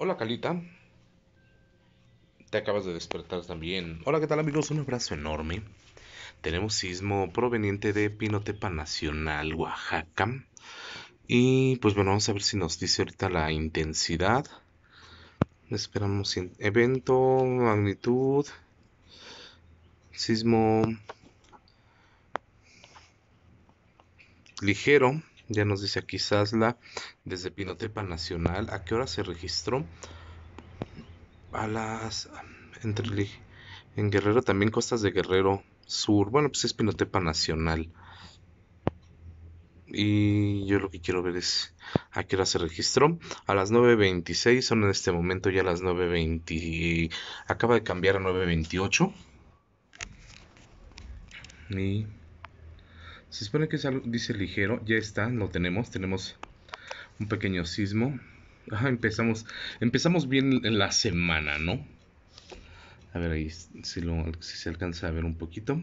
Hola Calita. Te acabas de despertar también. Hola, ¿qué tal amigos? Un abrazo enorme. Tenemos sismo proveniente de Pinotepa Nacional, Oaxaca. Y pues bueno, vamos a ver si nos dice ahorita la intensidad. Esperamos evento, magnitud, sismo ligero. Ya nos dice aquí Sasla, desde Pinotepa Nacional. ¿A qué hora se registró? A las. Entre, en Guerrero, también costas de Guerrero Sur. Bueno, pues es Pinotepa Nacional. Y yo lo que quiero ver es a qué hora se registró. A las 9.26, son en este momento ya las 9.20. Acaba de cambiar a 9.28. Y se supone que es dice ligero, ya está, lo tenemos, tenemos un pequeño sismo. empezamos, empezamos bien la semana, ¿no? A ver ahí si, si se alcanza a ver un poquito.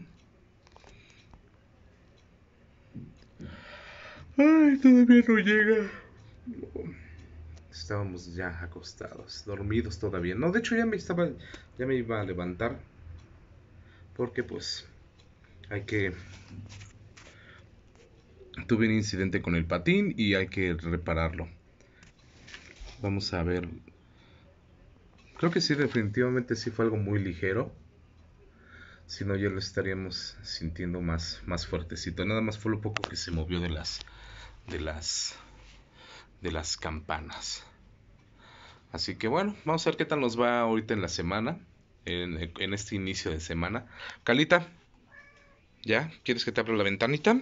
Ay, todavía no llega. Estábamos ya acostados, dormidos todavía. No, de hecho ya me estaba, ya me iba a levantar. Porque pues hay que tuve un incidente con el patín y hay que repararlo. Vamos a ver. Creo que sí, definitivamente sí fue algo muy ligero. Si no, ya lo estaríamos sintiendo más, más fuertecito. Nada más fue lo poco que se movió de las. de las. de las campanas. Así que bueno, vamos a ver qué tal nos va ahorita en la semana. En, en este inicio de semana. Calita, ¿ya? ¿Quieres que te abra la ventanita?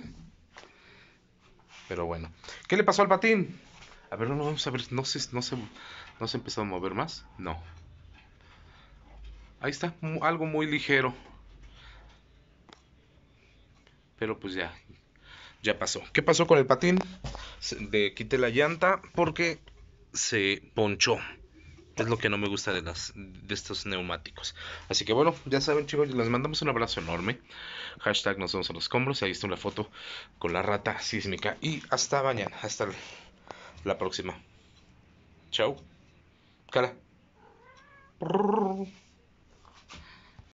Pero bueno. ¿Qué le pasó al patín? A ver, no vamos a ver. No se, no se, no se empezó a mover más. No. Ahí está, algo muy ligero. Pero pues ya, ya pasó. ¿Qué pasó con el patín? de, quité la llanta porque se ponchó. Es lo que no me gusta de, las, de estos neumáticos. Así que bueno, ya saben chicos, les mandamos un abrazo enorme. Hashtag nos vemos a los combros. Ahí está una foto con la rata sísmica. Y hasta mañana, hasta la próxima. Chao. Cara.